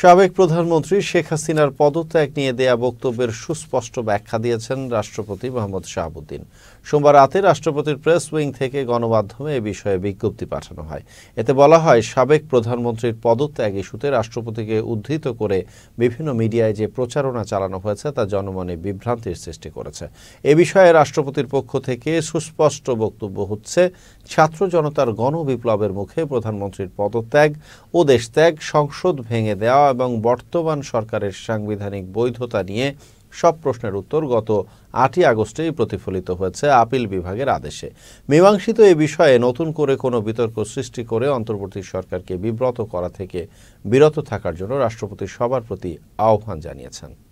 সাবেক প্রধানমন্ত্রী শেখ হাসিনার পদত্যাগ নিয়ে দেয়া বক্তব্যের সুস্পষ্ট ব্যাখ্যা দিয়েছেন রাষ্ট্রপতি মোহাম্মদ শাহাবুদ্দিন সোমবার রাতে রাষ্ট্রপতির প্রেস উইং থেকে গণমাধ্যমে এ বিষয়ে বিজ্ঞপ্তি পাঠানো হয় এতে বলা হয় সাবেক প্রধানমন্ত্রীর পদত্যাগ ইস্যুতে রাষ্ট্রপতিকে উদ্ধৃত করে বিভিন্ন মিডিয়ায় যে প্রচারণা চালানো হয়েছে তা জনমনে বিভ্রান্তির সৃষ্টি করেছে এ বিষয়ে রাষ্ট্রপতির পক্ষ থেকে সুস্পষ্ট বক্তব্য হচ্ছে ছাত্র জনতার গণবিপ্লবের মুখে প্রধানমন্ত্রীর পদত্যাগ ও দেশত্যাগ সংসদ ভেঙে দেওয়া এবং বর্তমান সরকারের সাংবিধানিক বৈধতা নিয়ে সব প্রশ্নের উত্তর গত আটই আগস্টেই প্রতিফলিত হয়েছে আপিল বিভাগের আদেশে মীমাংসিত এ বিষয়ে নতুন করে কোনো বিতর্ক সৃষ্টি করে অন্তর্বর্তী সরকারকে বিব্রত করা থেকে বিরত থাকার জন্য রাষ্ট্রপতি সবার প্রতি আহ্বান জানিয়েছেন